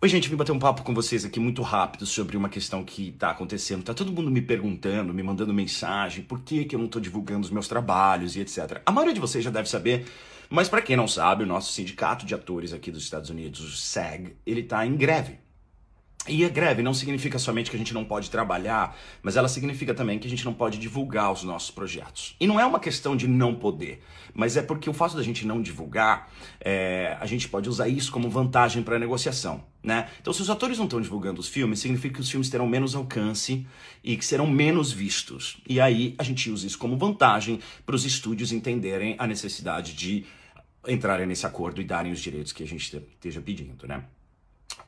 Oi, gente, vim bater um papo com vocês aqui muito rápido sobre uma questão que está acontecendo. Tá todo mundo me perguntando, me mandando mensagem, por que, que eu não estou divulgando os meus trabalhos e etc. A maioria de vocês já deve saber, mas para quem não sabe, o nosso sindicato de atores aqui dos Estados Unidos, o SAG, ele está em greve. E a greve não significa somente que a gente não pode trabalhar, mas ela significa também que a gente não pode divulgar os nossos projetos. E não é uma questão de não poder, mas é porque o fato da gente não divulgar, é, a gente pode usar isso como vantagem para a negociação. Né? Então, se os atores não estão divulgando os filmes, significa que os filmes terão menos alcance e que serão menos vistos. E aí a gente usa isso como vantagem para os estúdios entenderem a necessidade de entrarem nesse acordo e darem os direitos que a gente esteja pedindo. Né?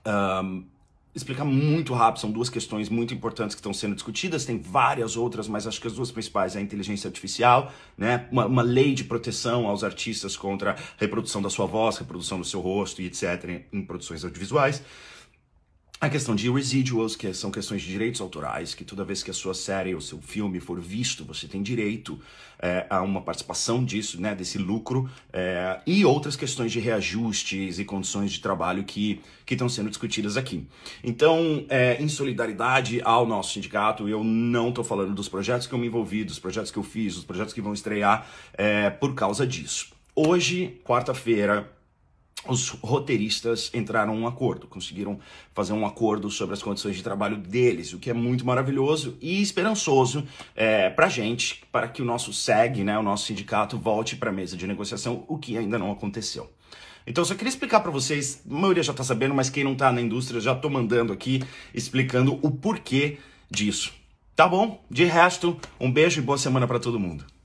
Um, explicar muito rápido, são duas questões muito importantes que estão sendo discutidas, tem várias outras, mas acho que as duas principais é a inteligência artificial, né? Uma, uma, lei de proteção aos artistas contra a reprodução da sua voz, reprodução do seu rosto e etc. em, em produções audiovisuais. A questão de residuals, que são questões de direitos autorais, que toda vez que a sua série ou seu filme for visto, você tem direito é, a uma participação disso, né, desse lucro, é, e outras questões de reajustes e condições de trabalho que estão sendo discutidas aqui. Então, é, em solidariedade ao nosso sindicato, eu não estou falando dos projetos que eu me envolvi, dos projetos que eu fiz, dos projetos que vão estrear é, por causa disso. Hoje, quarta-feira, os roteiristas entraram em um acordo, conseguiram fazer um acordo sobre as condições de trabalho deles, o que é muito maravilhoso e esperançoso é, para gente, para que o nosso SEG, né, o nosso sindicato, volte para a mesa de negociação, o que ainda não aconteceu. Então, só queria explicar para vocês, a maioria já está sabendo, mas quem não está na indústria, já estou mandando aqui explicando o porquê disso. Tá bom? De resto, um beijo e boa semana para todo mundo.